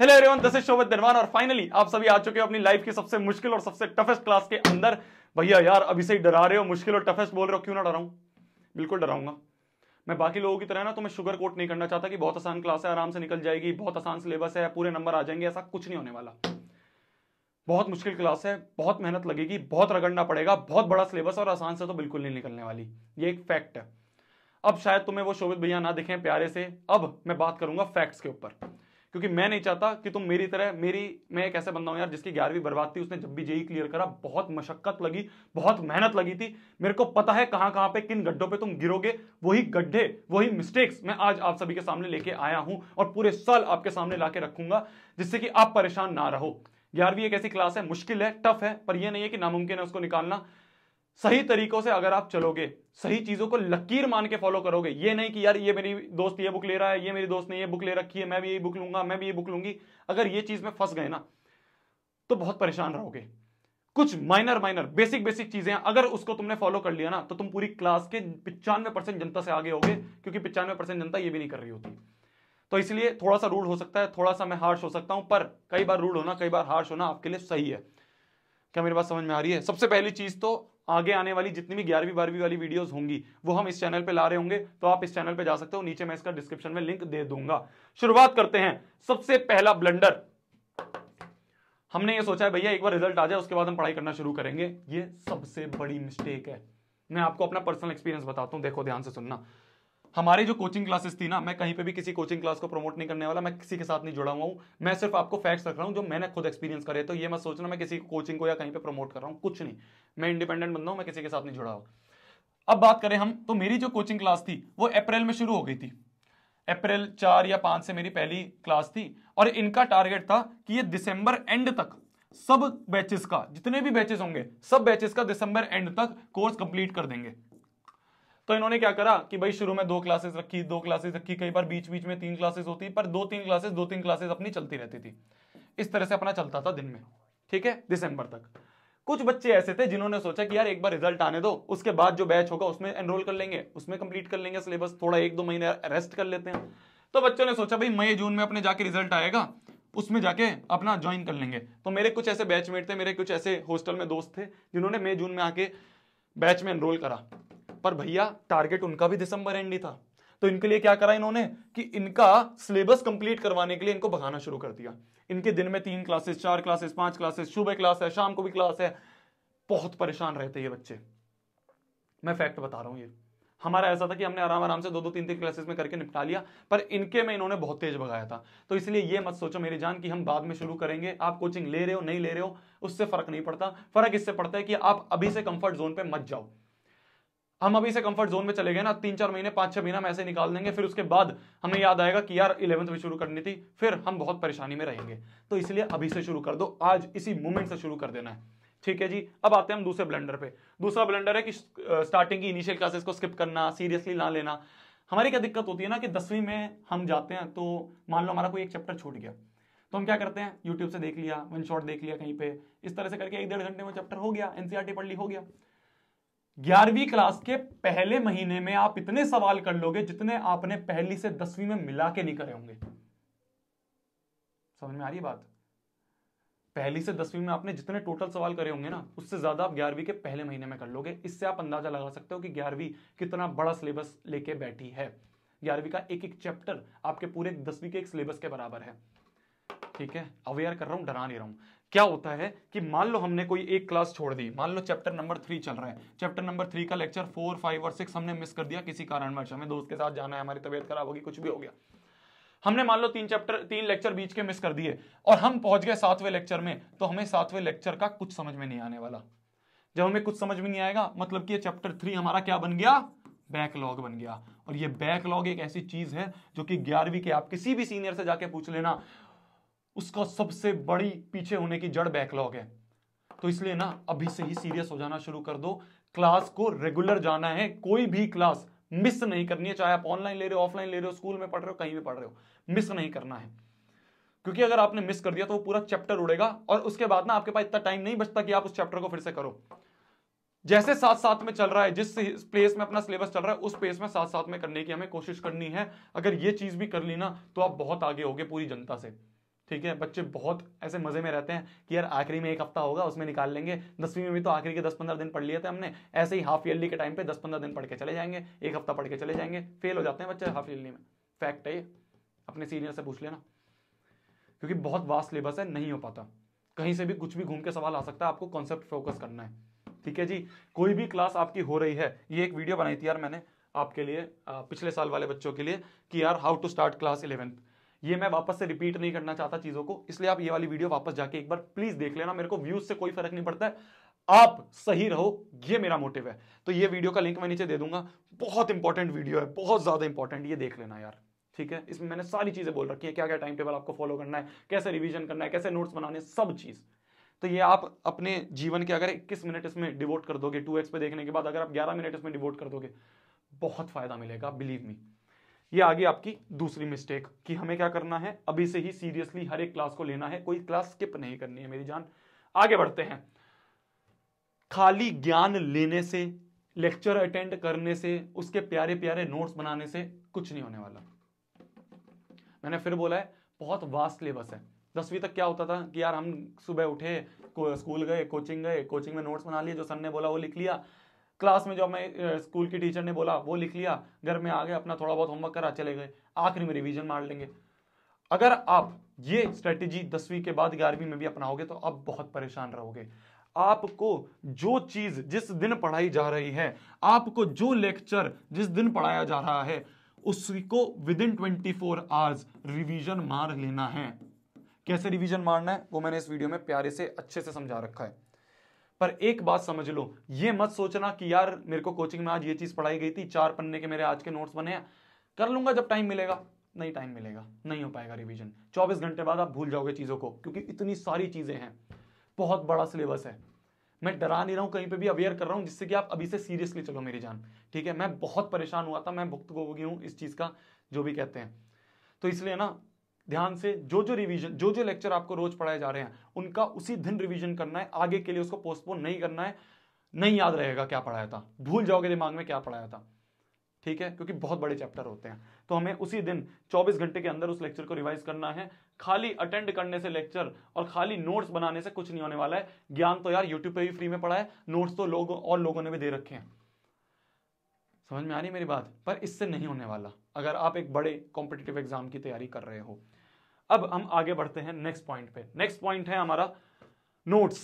hello everyone this is Shobhit Dhanwan और finally आप सभी आ चुके हो अपनी लाइफ की सबसे मुश्किल और सबसे टफेस्ट क्लास के अंदर भैया यार अभी से ही डरा रहे हो मुश्किल और टफेस्ट बोल रहे हो क्यों ना डराऊं बिल्कुल डराऊंगा मैं बाकी लोगों की तरह ना तो मैं शुगर कोट नहीं करना चाहता कि बहुत आसान क्लास है आराम से निकल जाएगी बहुत आसान सिलेबस है पूरे नंबर आ जाएंगे ऐसा कुछ नहीं होने वाला बहुत मुश्किल क्लास है बहुत मेहनत लगेगी बहुत रगड़ना पड़ेगा बहुत बड़ा सिलेबस और आसान से तो बिल्कुल नहीं निकलने वाली ये एक फैक्ट है अब शायद तुम्हें वो शोभित भैया ना दिखें प्यारे से अब मैं बात करूंगा फैक्ट्स के ऊपर क्योंकि मैं नहीं चाहता कि तुम मेरी तरह मेरी मैं एक ऐसा बंदा हूं यार जिसकी ग्यारहवीं बर्बाद थी उसने जब भी जेई क्लियर करा बहुत मशक्कत लगी बहुत मेहनत लगी थी मेरे को पता है कहां कहां पे किन गड्ढों पे तुम गिरोगे वही गड्ढे वही मिस्टेक्स मैं आज आप सभी के सामने लेके आया हूं और पूरे साल आपके सामने ला रखूंगा जिससे कि आप परेशान ना रहो ग्यारहवीं एक ऐसी क्लास है मुश्किल है टफ है पर यह नहीं है कि नामुमकिन है उसको निकालना सही तरीकों से अगर आप चलोगे सही चीजों को लकीर मान के फॉलो करोगे ये नहीं कि यार ये मेरी दोस्त ये बुक ले रहा है ये मेरी दोस्त ने ये बुक ले रखी है मैं भी ये बुक लूंगा मैं भी ये बुक लूंगी अगर ये चीज में फंस गए ना तो बहुत परेशान रहोगे कुछ माइनर माइनर बेसिक बेसिक चीजें अगर उसको तुमने फॉलो कर लिया ना तो तुम पूरी क्लास के पिचानवे परसेंट जनता से आगे होगे क्योंकि पिचानवे परसेंट जनता ये भी नहीं कर रही होती तो इसलिए थोड़ा सा रूढ़ हो सकता है थोड़ा सा मैं हार्श हो सकता हूं पर कई बार रूढ़ होना कई बार हार्श होना आपके लिए सही है क्या मेरी बात समझ में आ रही है सबसे पहली चीज तो आगे आने वाली जितनी भी ग्यारहवीं बारहवीं वाली वीडियोस होंगी वो हम इस चैनल पे ला रहे होंगे तो आप इस चैनल पे जा सकते हो नीचे मैं इसका डिस्क्रिप्शन में लिंक दे दूंगा शुरुआत करते हैं सबसे पहला ब्लंडर हमने ये सोचा है भैया एक बार रिजल्ट आ जाए उसके बाद हम पढ़ाई करना शुरू करेंगे ये सबसे बड़ी मिस्टेक है मैं आपको अपना पर्सनल एक्सपीरियंस बताता हूँ देखो ध्यान से सुनना हमारी जो कोचिंग क्लासेस थी ना मैं कहीं पे भी किसी कोचिंग क्लास को प्रमोट नहीं करने वाला मैं किसी के साथ नहीं जुड़ा हुआ हूं मैं सिर्फ आपको फैक्ट्स रख रहा हूँ जो मैंने खुद एक्सपीरियंस करे तो ये मैं सोच रहा मैं किसी कोचिंग को या कहीं पर प्रमोट कर रहा हूँ कुछ नहीं मैं इंडिपेंडेंट बंदा हूँ मैं किसी के साथ नहीं जुड़ा हुआ अब बात करें हम तो मेरी जो कोचिंग क्लास थी वो अप्रैल में शुरू हो गई थी अप्रैल चार या पांच से मेरी पहली क्लास थी और इनका टारगेट था कि ये दिसंबर एंड तक सब बैचेस का जितने भी बैचेस होंगे सब बैचेस का दिसंबर एंड तक कोर्स कंप्लीट कर देंगे तो इन्होंने क्या करा कि भाई शुरू में दो क्लासेस रखी दो क्लासेस रखी कई बार बीच बीच में तीन क्लासेस होती पर दो तीन क्लासेस दो तीन क्लासेस अपनी चलती रहती थी इस तरह से अपना चलता था दिन में ठीक है दिसंबर तक कुछ बच्चे ऐसे थे जिन्होंने सोचा कि यार एक बार रिजल्ट आने दो उसके बाद जो बैच होगा उसमें एनरोल कर लेंगे उसमें कंप्लीट कर लेंगे सिलेबस थोड़ा एक दो महीने रेस्ट कर लेते हैं तो बच्चों ने सोचा भाई मई जून में अपने जाके रिजल्ट आएगा उसमें जाके अपना ज्वाइन कर लेंगे तो मेरे कुछ ऐसे बैचमेट थे मेरे कुछ ऐसे हॉस्टल में दोस्त थे जिन्होंने मई जून में आके बैच में एनरोल करा पर भैया टारगेट उनका भी दिसंबर एंड ही था तो इनके लिए क्या करा इन्होंने कि इनका सिलेबस कंप्लीट करवाने के लिए इनको भगाना शुरू कर दिया इनके दिन में तीन क्लासेस चार क्लासेस पांच क्लासेस सुबह क्लास है शाम को भी क्लास है बहुत परेशान रहते ये बच्चे मैं फैक्ट बता रहा हूं ये हमारा ऐसा था कि हमने आराम आराम से दो दो तीन तीन क्लासेस में करके निपटा लिया पर इनके में इन्होंने बहुत तेज भगाया था तो इसलिए ये मत सोचो मेरी जान कि हम बाद में शुरू करेंगे आप कोचिंग ले रहे हो नहीं ले रहे हो उससे फर्क नहीं पड़ता फर्क इससे पड़ता है कि आप अभी से कंफर्ट जोन पे मत जाओ हम अभी से कंफर्ट जोन में चले गए ना तीन चार महीने पाँच छह महीना हम ऐसे निकाल देंगे फिर उसके बाद हमें याद आएगा कि यार इलेवंथ में शुरू करनी थी फिर हम बहुत परेशानी में रहेंगे तो इसलिए अभी से शुरू कर दो आज इसी मूवमेंट से शुरू कर देना है ठीक है जी अब आते हैं हम दूसरे ब्लेंडर पे दूसरा ब्लेंडर है कि स्टार्टिंग की इनिशियल क्लासेस को स्किप करना सीरियसली ना लेना हमारी क्या दिक्कत होती है ना कि दसवीं में हम जाते हैं तो मान लो हमारा कोई एक चैप्टर छूट गया तो हम क्या करते हैं यूट्यूब से देख लिया वन शॉट देख लिया कहीं पे इस तरह से करके एक डेढ़ घंटे में चैप्टर हो गया एनसीआरटी e पढ़ ली हो गया ग्यारहवीं क्लास के पहले महीने में आप इतने सवाल कर लोगे जितने आपने पहली से दसवीं में मिला के नहीं करे होंगे समझ में आ रही बात पहली से दसवीं में आपने जितने टोटल सवाल करे होंगे ना उससे ज्यादा आप ग्यारहवीं के पहले महीने में कर लोगे इससे आप अंदाजा लगा सकते हो कि ग्यारहवीं कितना बड़ा सिलेबस लेके बैठी है ग्यारहवीं का एक एक चैप्टर आपके पूरे दसवीं के एक सिलेबस के बराबर है ठीक है अवेयर कर रहा हूं डरा नहीं रहा हूं क्या होता है कि मान लो हमने कोई एक क्लास छोड़ दी मान लो चैप्टर नंबर थ्री चल रहा है चैप्टर नंबर थ्री का लेक्चर फोर फाइव और सिक्स हमने मिस कर दिया किसी कारणवश हमें दोस्त के साथ जाना है हमारी तबियत खराब होगी कुछ भी हो गया हमने मान लो तीन चैप्टर तीन लेक्चर बीच के मिस कर दिए और हम पहुंच गए सातवें लेक्चर में तो हमें सातवें लेक्चर का कुछ समझ में नहीं आने वाला जब हमें कुछ समझ में नहीं आएगा मतलब कि ये चैप्टर थ्री हमारा क्या बन गया बैकलॉग बन गया और ये बैकलॉग एक ऐसी चीज है जो कि ग्यारहवीं के आप किसी भी सीनियर से जाके पूछ लेना उसका सबसे बड़ी पीछे होने की जड़ बैकलॉग है तो इसलिए ना अभी से ही सीरियस हो जाना शुरू कर दो क्लास को रेगुलर जाना है कोई भी क्लास मिस नहीं करनी है चाहे आप ऑनलाइन ले रहे हो ऑफलाइन ले रहे हो स्कूल में पढ़ रहे हो कहीं भी पढ़ रहे हो मिस नहीं करना है क्योंकि अगर आपने मिस कर दिया तो वो पूरा चैप्टर उड़ेगा और उसके बाद ना आपके पास इतना टाइम नहीं बचता कि आप उस चैप्टर को फिर से करो जैसे साथ साथ में चल रहा है जिस प्लेस में अपना सिलेबस चल रहा है उस प्लेस में साथ साथ में करने की हमें कोशिश करनी है अगर ये चीज भी कर ली ना तो आप बहुत आगे हो पूरी जनता से ठीक है बच्चे बहुत ऐसे मजे में रहते हैं कि यार आखिरी में एक हफ्ता होगा उसमें निकाल लेंगे दसवीं में भी तो आखिरी के दस पंद्रह दिन पढ़ लिए थे हमने ऐसे ही हाफ ईयरली के टाइम पे दस पंद्रह दिन पढ़ के चले जाएंगे एक हफ्ता पढ़ के चले जाएंगे फेल हो जाते हैं बच्चे हाफ ईयरली में फैक्ट है ये अपने सीनियर से पूछ लेना क्योंकि बहुत वास्ट सिलेबस है नहीं हो पाता कहीं से भी कुछ भी घूम के सवाल आ सकता है आपको कॉन्सेप्ट फोकस करना है ठीक है जी कोई भी क्लास आपकी हो रही है ये एक वीडियो बनाई थी यार मैंने आपके लिए पिछले साल वाले बच्चों के लिए कि यार how to start class eleventh ये मैं वापस से रिपीट नहीं करना चाहता चीजों को इसलिए आप ये वाली वीडियो वापस जाके एक बार प्लीज देख लेना मेरे को व्यूज से कोई फर्क नहीं पड़ता है आप सही रहो ये मेरा मोटिव है तो ये वीडियो का लिंक मैं नीचे दे दूंगा बहुत इंपॉर्टेंट वीडियो है बहुत ज्यादा इंपॉर्टेंट ये देख लेना यार ठीक है इसमें मैंने सारी चीजें बोल रखी है क्या क्या टाइम टेबल आपको फॉलो करना है कैसे रिविजन करना है कैसे नोट्स बनाने सब चीज़ तो ये आप अपने जीवन के अगर इक्कीस मिनट इसमें डिवोट कर दोगे टू एक्स पे देखने के बाद अगर आप ग्यारह मिनट इसमें डिवोट कर दोगे बहुत फायदा मिलेगा बिलीव मी ये आगे आपकी दूसरी मिस्टेक कि हमें क्या करना है अभी से ही सीरियसली हर एक क्लास को लेना है कोई क्लास स्किप नहीं करनी है मेरी जान आगे बढ़ते हैं खाली ज्ञान लेने से लेक्चर अटेंड करने से उसके प्यारे प्यारे नोट्स बनाने से कुछ नहीं होने वाला मैंने फिर बोला है बहुत वास्ट सिलेबस है दसवीं तक क्या होता था कि यार हम सुबह उठे स्कूल गए कोचिंग गए कोचिंग में नोट्स बना लिए जो सर ने बोला वो लिख लिया क्लास में जो हमें स्कूल की टीचर ने बोला वो लिख लिया घर में आ गए अपना थोड़ा बहुत होमवर्क करा चले गए आखिरी में रिविजन मार लेंगे अगर आप ये स्ट्रेटेजी दसवीं के बाद ग्यारहवीं में भी अपनाओगे तो आप बहुत परेशान रहोगे आपको जो चीज जिस दिन पढ़ाई जा रही है आपको जो लेक्चर जिस दिन पढ़ाया जा रहा है उसको within twenty four hours revision मार लेना है कैसे रिविजन मारना है वो मैंने इस वीडियो में प्यारे से अच्छे से समझा रखा है पर एक बात समझ लो ये मत सोचना कि यार मेरे को कोचिंग में आज ये चीज पढ़ाई गई थी चार पन्ने के मेरे आज के नोट्स बने हैं कर लूंगा जब टाइम मिलेगा नहीं टाइम मिलेगा नहीं हो पाएगा रिवीजन 24 घंटे बाद आप भूल जाओगे चीज़ों को क्योंकि इतनी सारी चीज़ें हैं बहुत बड़ा सिलेबस है मैं डरा नहीं रहा हूं कहीं पे भी अवेयर कर रहा हूं जिससे कि आप अभी से सीरियसली चलो मेरी जान ठीक है मैं बहुत परेशान हुआ था मैं भुक्त गोगी हूँ इस चीज़ का जो भी कहते हैं तो इसलिए ना ध्यान से जो जो रिवीजन जो जो लेक्चर आपको रोज पढ़ाए जा रहे हैं उनका उसी दिन रिवीजन करना है आगे के लिए उसको पोस्टपोन नहीं करना है नहीं याद रहेगा क्या पढ़ाया था भूल जाओगे दिमाग में क्या पढ़ाया था ठीक है क्योंकि बहुत बड़े चैप्टर होते हैं तो हमें उसी दिन 24 घंटे के अंदर उस लेक्चर को रिवाइज करना है खाली अटेंड करने से लेक्चर और खाली नोट्स बनाने से कुछ नहीं होने वाला है ज्ञान तो यार यूट्यूब पर भी फ्री में पढ़ा है नोट्स तो लोग और लोगों ने भी दे रखे हैं समझ में आ रही मेरी बात पर इससे नहीं होने वाला अगर आप एक बड़े कॉम्पिटेटिव एग्जाम की तैयारी कर रहे हो अब हम आगे बढ़ते हैं नेक्स्ट पॉइंट पे नेक्स्ट पॉइंट है हमारा नोट्स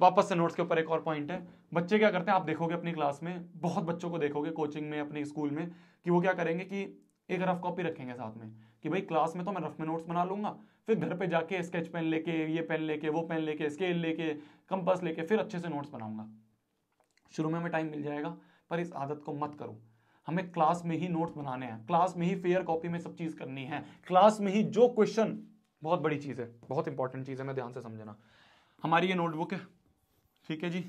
वापस से नोट्स के ऊपर एक और पॉइंट है बच्चे क्या करते हैं आप देखोगे अपनी क्लास में बहुत बच्चों को देखोगे कोचिंग में अपने स्कूल में कि वो क्या करेंगे कि एक रफ कॉपी रखेंगे साथ में कि भाई क्लास में तो मैं रफ में नोट्स बना लूंगा फिर घर पे जाके स्केच पेन लेके ये पेन लेके वो पेन लेके स्केल लेके कंपस लेके फिर अच्छे से नोट्स बनाऊंगा शुरू में हमें टाइम मिल जाएगा पर इस आदत को मत करो हमें क्लास में ही नोट्स बनाने हैं क्लास में ही फेयर कॉपी में सब चीज़ करनी है क्लास में ही जो क्वेश्चन बहुत बड़ी चीज़ है बहुत इंपॉर्टेंट चीज़ है मैं ध्यान से समझना हमारी ये नोटबुक है ठीक है जी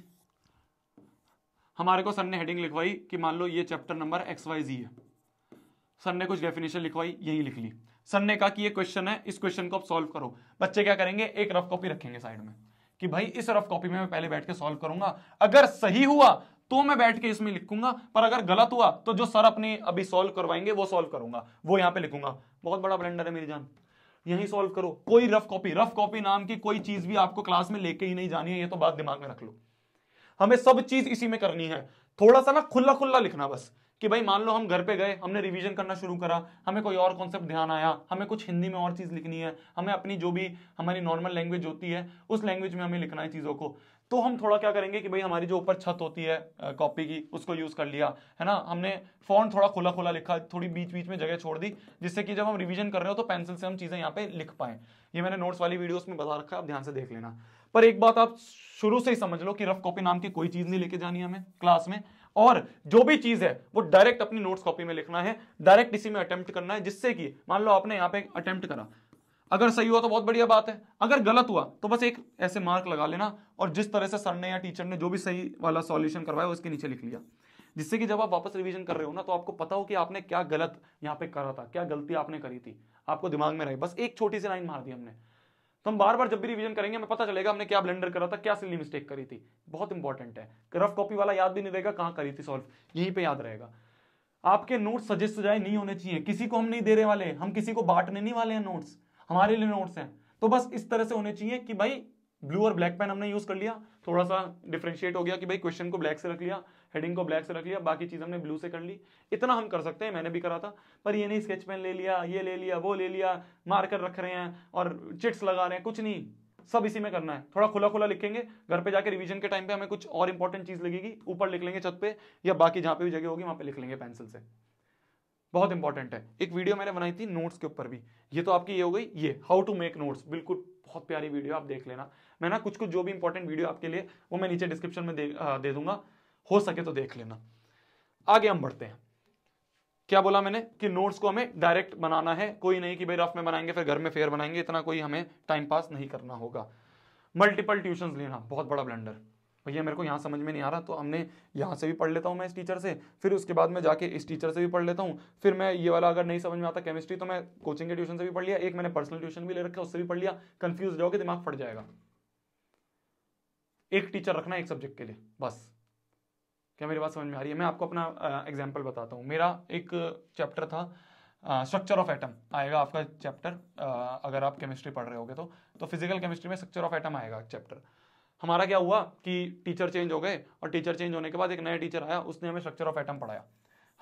हमारे को सर ने हेडिंग लिखवाई कि मान लो ये chapter number X Y Z है सर ने कुछ डेफिनेशन लिखवाई यही लिख ली सर ने कहा कि ये क्वेश्चन है इस क्वेश्चन को आप सॉल्व करो बच्चे क्या करेंगे एक रफ कॉपी रखेंगे साइड में कि भाई इस रफ कॉपी में मैं पहले बैठ के सॉल्व करूंगा अगर सही हुआ तो मैं बैठ के इसमें लिखूंगा पर अगर गलत हुआ तो जो सर अपने अभी सॉल्व करवाएंगे वो सॉल्व करूंगा वो यहां पे लिखूंगा बहुत बड़ा ब्लेंडर है मेरी जान यही सॉल्व करो कोई रफ कॉपी रफ कॉपी नाम की कोई चीज भी आपको क्लास में लेके ही नहीं जानी है ये तो बात दिमाग में रख लो हमें सब चीज इसी में करनी है थोड़ा सा ना खुला खुला लिखना बस कि भाई मान लो हम घर पे गए हमने रिवीजन करना शुरू करा हमें कोई और कॉन्सेप्ट ध्यान आया हमें कुछ हिंदी में और चीज़ लिखनी है हमें अपनी जो भी हमारी नॉर्मल लैंग्वेज होती है उस लैंग्वेज में हमें लिखना है चीज़ों को तो हम थोड़ा क्या करेंगे कि भाई हमारी जो ऊपर छत होती है कॉपी की उसको यूज कर लिया है ना हमने फॉन्ट थोड़ा खुला खुला लिखा थोड़ी बीच बीच में जगह छोड़ दी जिससे कि जब हम रिवीजन कर रहे हो तो पेंसिल से हम चीजें यहाँ पे लिख पाए ये मैंने नोट्स वाली वीडियोस में बता रखा है आप ध्यान से देख लेना पर एक बात आप शुरू से ही समझ लो कि रफ कॉपी नाम की कोई चीज नहीं लेके जानी हमें क्लास में और जो भी चीज है वो डायरेक्ट अपनी नोट्स कॉपी में लिखना है डायरेक्ट इसी में अटेम्प्ट करना है जिससे कि मान लो आपने यहाँ पे अटेम्प्ट करा अगर सही हुआ तो बहुत बढ़िया बात है अगर गलत हुआ तो बस एक ऐसे मार्क लगा लेना और जिस तरह से सर ने या टीचर ने जो भी सही वाला सॉल्यूशन करवाया उसके नीचे लिख लिया जिससे कि जब आप वापस रिवीजन कर रहे हो ना तो आपको पता हो कि आपने क्या गलत यहाँ पे करा था क्या गलती आपने करी थी आपको दिमाग में रही बस एक छोटी सी लाइन मार दी हमने तो हम बार बार जब भी रिवीजन करेंगे हमें पता चलेगा हमने क्या ब्लेंडर करा था क्या सिली मिस्टेक करी थी बहुत इंपॉर्टेंट है रफ कॉपी वाला याद भी नहीं रहेगा कहाँ करी थी सॉल्व यहीं पर याद रहेगा आपके नोट्स सजेस्ट सुझाए नहीं होने चाहिए किसी को हम नहीं दे रहे वाले हम किसी को बांटने नहीं वाले हैं नोट्स हमारे लिए नोट्स हैं तो बस इस तरह से होने चाहिए कि भाई ब्लू और ब्लैक पेन हमने यूज कर लिया थोड़ा सा डिफ्रेंशिएट हो गया कि भाई क्वेश्चन को ब्लैक से रख लिया हेडिंग को ब्लैक से रख लिया बाकी चीज हमने ब्लू से कर ली इतना हम कर सकते हैं मैंने भी करा था पर ये नहीं स्केच पेन ले लिया ये ले लिया वो ले लिया मार्कर रख रहे हैं और चिट्स लगा रहे हैं कुछ नहीं सब इसी में करना है थोड़ा खुला खुला लिखेंगे घर पे जाके रिवीजन के टाइम पे हमें कुछ और इंपॉर्टेंट चीज लगेगी ऊपर लिख लेंगे छत पे या बाकी जहां पे भी जगह होगी वहां पे लिख लेंगे पेंसिल से बहुत इंपॉर्टेंट है एक वीडियो मैंने बनाई थी नोट्स के ऊपर भी ये तो आपकी ये हो गई ये हाउ टू मेक नोट्स बिल्कुल बहुत प्यारी वीडियो आप देख लेना मैं ना कुछ कुछ जो भी इंपॉर्टेंट वीडियो आपके लिए वो मैं नीचे डिस्क्रिप्शन में दे, आ, दे दूंगा हो सके तो देख लेना आगे हम बढ़ते हैं क्या बोला मैंने कि नोट्स को हमें डायरेक्ट बनाना है कोई नहीं कि भाई रफ में बनाएंगे फिर घर में फेयर बनाएंगे इतना कोई हमें टाइम पास नहीं करना होगा मल्टीपल ट्यूशन लेना बहुत बड़ा ब्लेंडर भैया मेरे को यहाँ समझ में नहीं आ रहा तो हमने यहाँ से भी पढ़ लेता हूँ मैं इस टीचर से फिर उसके बाद मैं जाके इस टीचर से भी पढ़ लेता हूँ फिर मैं ये वाला अगर नहीं समझ में आता केमिस्ट्री तो मैं कोचिंग के ट्यूशन से भी पढ़ लिया एक मैंने पर्सनल ट्यूशन भी ले रखा उससे भी पढ़ लिया कन्फ्यूज जाओगे दिमाग फट जाएगा एक टीचर रखना एक सब्जेक्ट के लिए बस क्या मेरी बात समझ में आ रही है मैं आपको अपना एग्जाम्पल बताता हूँ मेरा एक चैप्टर था स्ट्रक्चर ऑफ एटम आएगा आपका चैप्टर अगर आप केमिस्ट्री पढ़ रहे होगे तो तो फिजिकल केमिस्ट्री में स्ट्रक्चर ऑफ एटम आएगा चैप्टर हमारा क्या हुआ कि टीचर चेंज हो गए और टीचर चेंज होने के बाद एक नया टीचर आया उसने हमें स्ट्रक्चर ऑफ एटम पढ़ाया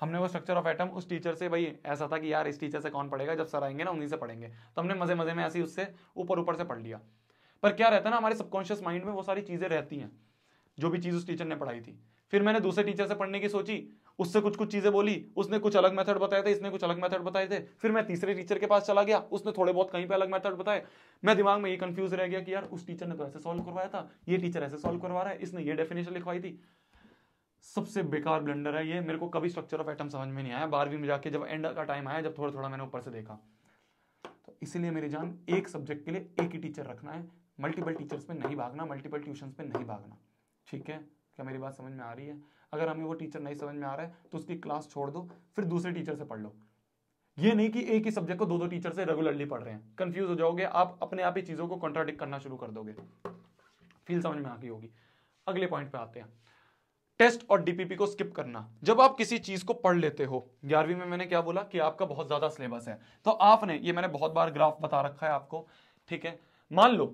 हमने वो स्ट्रक्चर ऑफ एटम उस टीचर से भाई ऐसा था कि यार इस टीचर से कौन पढ़ेगा जब सर आएंगे ना उन्हीं से पढ़ेंगे तो हमने मजे मजे में ऐसे उससे ऊपर ऊपर से पढ़ लिया पर क्या रहता है ना हमारे सबकॉन्शियस माइंड में वो सारी चीज़ें रहती हैं जो भी चीज़ उस टीचर ने पढ़ाई थी फिर मैंने दूसरे टीचर से पढ़ने की सोची उससे कुछ कुछ चीजें बोली उसने कुछ अलग मेथड बताए थे इसने कुछ अलग मेथड बताए थे फिर मैं तीसरे टीचर के पास चला गया उसने थोड़े बहुत कहीं पे अलग मेथड बताए मैं दिमाग में ये कंफ्यूज रह गया कि यार उस टीचर ने तो ऐसे सॉल्व करवाया था ये टीचर ऐसे सॉल्व करवा रहा है इसने ये डेफिनेशन लिखवाई थी सबसे बेकार ब्लंडर है ये मेरे को कभी स्ट्रक्चर ऑफ एटम समझ में नहीं आया बारहवीं में जाके जब एंड का टाइम आया जब थोड़ा थोड़ा मैंने ऊपर से देखा तो इसीलिए मेरी जान एक सब्जेक्ट के लिए एक ही टीचर रखना है मल्टीपल टीचर्स पे नहीं भागना मल्टीपल ट्यूशन पे नहीं भागना ठीक है क्या मेरी बात समझ में आ रही है अगर हमें वो टीचर नहीं समझ में आ रहा है तो उसकी क्लास छोड़ दो फिर दूसरे टीचर से पढ़ लो ये नहीं कि एक ही सब्जेक्ट को दो दो टीचर से रेगुलरली पढ़ रहे हैं कंफ्यूज हो जाओगे आप अपने आप ही चीज़ों को कॉन्ट्राडिक्ट करना शुरू कर दोगे फील समझ में आ गई होगी अगले पॉइंट पे आते हैं टेस्ट और डीपीपी को स्किप करना जब आप किसी चीज को पढ़ लेते हो ग्यारहवीं में मैंने क्या बोला कि आपका बहुत ज्यादा सिलेबस है तो आपने ये मैंने बहुत बार ग्राफ बता रखा है आपको ठीक है मान लो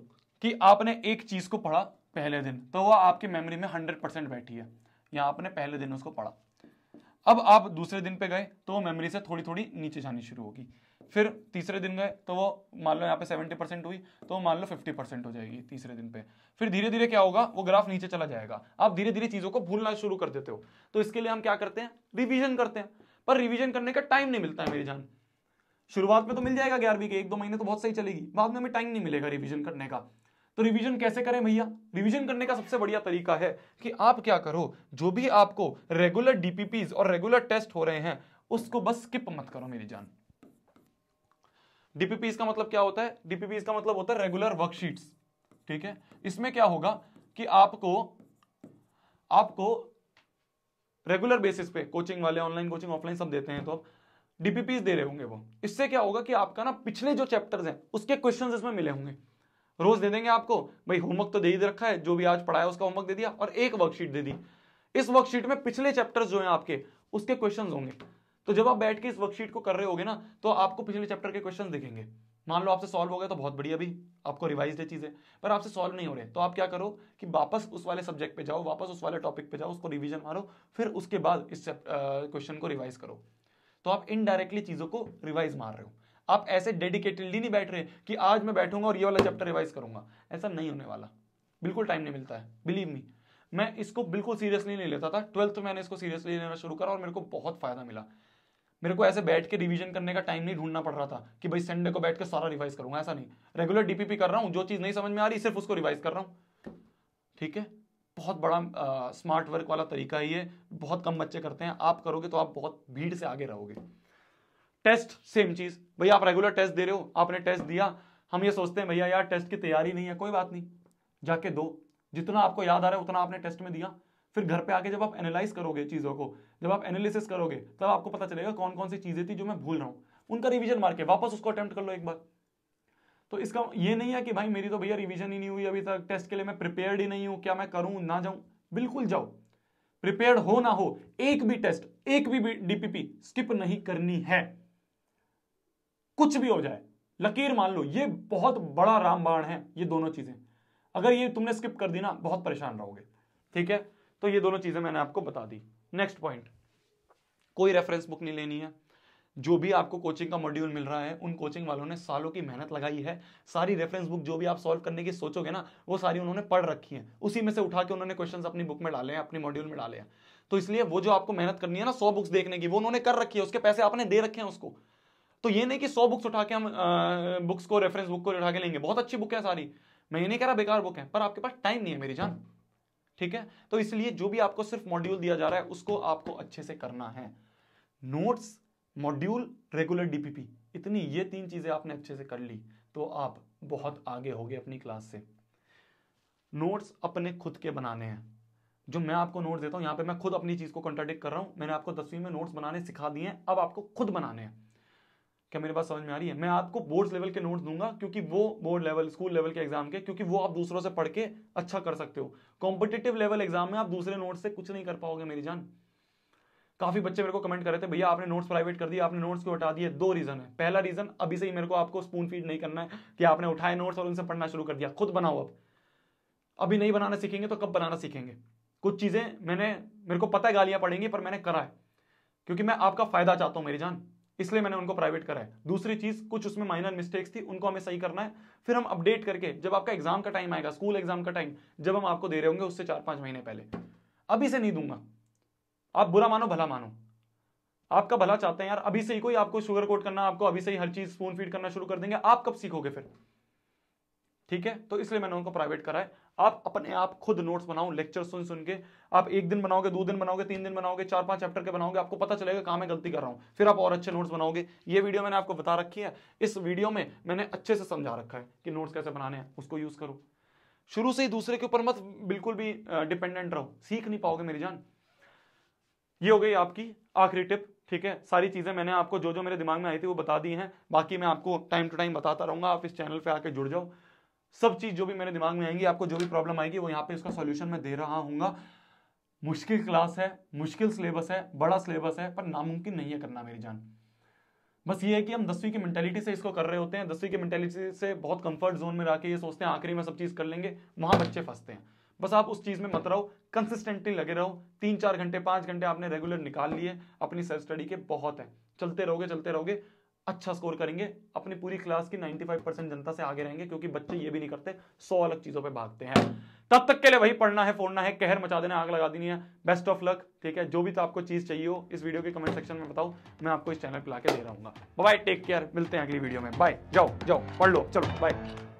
कि आपने एक चीज को पढ़ा पहले दिन तो वह आपकी मेमोरी में हंड्रेड परसेंट बैठी है यहाँ आपने पहले दिन उसको पढ़ा अब आप दूसरे दिन पे गए तो वो मेमोरी से थोड़ी थोड़ी नीचे जानी शुरू होगी फिर तीसरे दिन गए तो वो मान लो यहाँ पे सेवेंटी परसेंट हुई तो मान लो फिफ्टी परसेंट हो जाएगी तीसरे दिन पे फिर धीरे धीरे क्या होगा वो ग्राफ नीचे चला जाएगा आप धीरे धीरे चीज़ों को भूलना शुरू कर देते हो तो इसके लिए हम क्या करते हैं रिविजन करते हैं पर रिविजन करने का टाइम नहीं मिलता है मेरी जान शुरुआत में तो मिल जाएगा ग्यारहवीं के एक दो महीने तो बहुत सही चलेगी बाद में हमें टाइम नहीं मिलेगा रिविजन करने का तो रिवीजन कैसे करें भैया रिवीजन करने का सबसे बढ़िया तरीका है कि आप क्या करो जो भी आपको रेगुलर डीपीपीज और रेगुलर टेस्ट हो रहे हैं उसको बस स्किप मत करो मेरी जान डीपीपीज का मतलब क्या होता है डीपीपीज का मतलब होता है रेगुलर वर्कशीट ठीक है इसमें क्या होगा कि आपको आपको रेगुलर बेसिस पे कोचिंग वाले ऑनलाइन कोचिंग ऑफलाइन सब देते हैं तो डीपीपीज दे रहे होंगे वो इससे क्या होगा कि आपका ना पिछले जो चैप्टर्स हैं उसके क्वेश्चंस इसमें मिले होंगे रोज दे देंगे आपको भाई होमवर्क तो दे ही रखा है जो भी आज पढ़ाया उसका होमवर्क दे दिया और एक वर्कशीट दे दी इस वर्कशीट में पिछले चैप्टर्स जो हैं आपके उसके क्वेश्चन होंगे तो जब आप बैठ के इस वर्कशीट को कर रहे होगे ना तो आपको पिछले चैप्टर के क्वेश्चन दिखेंगे मान लो आपसे सॉल्व हो गया तो बहुत बढ़िया भी आपको रिवाइज है चीज़ें पर आपसे सॉल्व नहीं हो रहे तो आप क्या करो कि वापस उस वाले सब्जेक्ट पे जाओ वापस उस वाले टॉपिक पे जाओ उसको रिवीजन मारो फिर उसके बाद इस क्वेश्चन को रिवाइज करो तो आप इनडायरेक्टली चीज़ों को रिवाइज मार रहे हो आप ऐसे डेडिकेटेडली नहीं बैठ रहे कि आज मैं बैठूंगा और ये वाला चैप्टर रिवाइज करूंगा ऐसा नहीं होने वाला बिल्कुल टाइम नहीं मिलता है बिलीव मी मैं इसको बिल्कुल सीरियसली नहीं लेता था ट्वेल्थ में मैंने इसको सीरियसली लेना शुरू करा और मेरे को बहुत फायदा मिला मेरे को ऐसे बैठ के रिवीजन करने का टाइम नहीं ढूंढना पड़ रहा था कि भाई संडे को बैठ के सारा रिवाइज करूंगा ऐसा नहीं रेगुलर डीपीपी कर रहा हूँ जो चीज़ नहीं समझ में आ रही सिर्फ उसको रिवाइज कर रहा हूँ ठीक है बहुत बड़ा स्मार्ट वर्क वाला तरीका ही है बहुत कम बच्चे करते हैं आप करोगे तो आप बहुत भीड़ से आगे रहोगे टेस्ट सेम चीज भैया आप रेगुलर टेस्ट दे रहे हो आपने टेस्ट दिया हम ये सोचते हैं भैया यार टेस्ट की तैयारी नहीं है कोई बात नहीं जाके दो जितना आपको याद आ रहा है उतना आपने टेस्ट में दिया फिर घर पे आके जब आप एनालाइज करोगे चीज़ों को जब आप एनालिसिस करोगे तब आपको पता चलेगा कौन कौन सी चीज़ें थी जो मैं भूल रहा हूँ उनका रिविजन मार के वापस उसको अटैम्प्ट कर लो एक बार तो इसका ये नहीं है कि भाई मेरी तो भैया रिविजन ही नहीं हुई अभी तक टेस्ट के लिए मैं प्रिपेयर्ड ही नहीं हूँ क्या मैं करूँ ना जाऊँ बिल्कुल जाओ प्रिपेयर्ड हो ना हो एक भी टेस्ट एक भी डीपीपी स्किप नहीं करनी है कुछ भी हो जाए लकीर मान लो ये बहुत बड़ा रामबाण है ये दोनों चीजें अगर ये तुमने स्किप कर दी ना बहुत परेशान रहोगे ठीक है तो ये दोनों चीजें मैंने आपको बता दी नेक्स्ट पॉइंट कोई रेफरेंस बुक नहीं लेनी है जो भी आपको कोचिंग का मॉड्यूल मिल रहा है उन कोचिंग वालों ने सालों की मेहनत लगाई है सारी रेफरेंस बुक जो भी आप सॉल्व करने की सोचोगे ना वो सारी उन्होंने पढ़ रखी है उसी में से उठा के उन्होंने क्वेश्चंस अपनी बुक में डाले हैं अपने मॉड्यूल में डाले हैं तो इसलिए वो जो आपको मेहनत करनी है ना सौ बुक्स देखने की वो उन्होंने कर रखी है उसके पैसे आपने दे रखे हैं उसको तो ये नहीं कि सौ बुक्स उठा के हम बुक्स को रेफरेंस बुक को उठा के लेंगे बहुत अच्छी बुक है सारी मैं ये नहीं कह रहा बेकार बुक है पर आपके पास टाइम नहीं है मेरी जान ठीक है तो इसलिए जो भी आपको सिर्फ मॉड्यूल दिया जा रहा है उसको आपको अच्छे से करना है नोट्स मॉड्यूल रेगुलर डीपीपी इतनी ये तीन चीजें आपने अच्छे से कर ली तो आप बहुत आगे गए अपनी क्लास से नोट्स अपने खुद के बनाने हैं जो मैं आपको नोट देता हूं यहां पे मैं खुद अपनी चीज को कंट्राडिक्ट कर रहा हूं मैंने आपको दसवीं में नोट्स बनाने सिखा दिए हैं अब आपको खुद बनाने हैं क्या मेरे पास समझ में आ रही है मैं आपको बोर्ड लेवल के नोट्स दूंगा क्योंकि वो बोर्ड लेवल स्कूल लेवल के एग्जाम के क्योंकि वो आप दूसरों से पढ़ के अच्छा कर सकते हो कॉम्पिटेटिव लेवल एग्जाम में आप दूसरे नोट से कुछ नहीं कर पाओगे मेरी जान काफी बच्चे मेरे को कमेंट कर रहे थे भैया आपने नोट्स प्राइवेट कर दिए आपने नोट्स को हटा दिए दो रीजन है पहला रीजन अभी से ही मेरे को आपको स्पून फीड नहीं करना है कि आपने उठाए नोट्स और उनसे पढ़ना शुरू कर दिया खुद बनाओ अब अभी नहीं बनाना सीखेंगे तो कब बनाना सीखेंगे कुछ चीजें मैंने मेरे को पता है गालियां पड़ेंगी पर मैंने करा है क्योंकि मैं आपका फायदा चाहता हूं मेरी जान इसलिए मैंने उनको प्राइवेट करा है दूसरी चीज कुछ उसमें माइनर मिस्टेक्स थी उनको हमें सही करना है फिर हम अपडेट करके जब आपका एग्जाम का टाइम आएगा स्कूल एग्जाम का टाइम जब हम आपको दे रहे होंगे उससे चार पांच महीने पहले अभी से नहीं दूंगा आप बुरा मानो भला मानो आपका भला चाहते हैं यार अभी से ही कोई आपको शुगर कोट करना आपको अभी से ही हर चीज स्पून फीड करना शुरू कर देंगे आप कब सीखोगे फिर ठीक है तो इसलिए मैंने उनको प्राइवेट करा है आप अपने आप खुद नोट्स बनाओ लेक्चर सुन सुन के आप एक दिन बनाओगे दो दिन बनाओगे तीन दिन बनाओगे चार पांच चैप्टर के बनाओगे आपको पता चलेगा कहाँ मैं गलती कर रहा हूँ फिर आप और अच्छे नोट्स बनाओगे ये वीडियो मैंने आपको बता रखी है इस वीडियो में मैंने अच्छे से समझा रखा है कि नोट्स कैसे बनाने हैं उसको यूज करो शुरू से ही दूसरे के ऊपर मत बिल्कुल भी डिपेंडेंट रहो सीख नहीं पाओगे मेरी जान ये हो गई आपकी आखिरी टिप ठीक है सारी चीज़ें मैंने आपको जो जो मेरे दिमाग में आई थी वो बता दी हैं बाकी मैं आपको टाइम टू टाइम बताता रहूंगा आप इस चैनल पे आके जुड़ जाओ सब चीज जो भी मेरे दिमाग में आएंगी आपको जो भी प्रॉब्लम आएगी वो यहाँ पे इसका सोल्यूशन मैं दे रहा हूँ मुश्किल क्लास है मुश्किल सिलेबस है बड़ा सिलेबस है पर नामुमकिन नहीं है करना मेरी जान बस ये है कि हम दसवीं की मैंटेलिटी से इसको कर रहे होते हैं दसवीं की मैंटेलिटी से बहुत कंफर्ट जोन में रह ये सोचते हैं आखिरी में सब चीज़ कर लेंगे वहाँ बच्चे फंसते हैं बस आप उस चीज़ में मत रहो कंसिस्टेंटली लगे रहो तीन चार घंटे पाँच घंटे आपने रेगुलर निकाल लिए अपनी सेल्फ स्टडी के बहुत है चलते रहोगे चलते रहोगे अच्छा स्कोर करेंगे अपनी पूरी क्लास की 95 परसेंट जनता से आगे रहेंगे क्योंकि बच्चे ये भी नहीं करते सौ अलग चीजों पे भागते हैं तब तक के लिए वही पढ़ना है फोड़ना है कहर मचा देना आग लगा देनी है बेस्ट ऑफ लक ठीक है जो भी तो आपको चीज चाहिए हो इस वीडियो के कमेंट सेक्शन में बताओ मैं आपको इस चैनल पर ला दे रहा हूँ बाय टेक केयर मिलते हैं अगली वीडियो में बाय जाओ जाओ पढ़ लो चलो बाय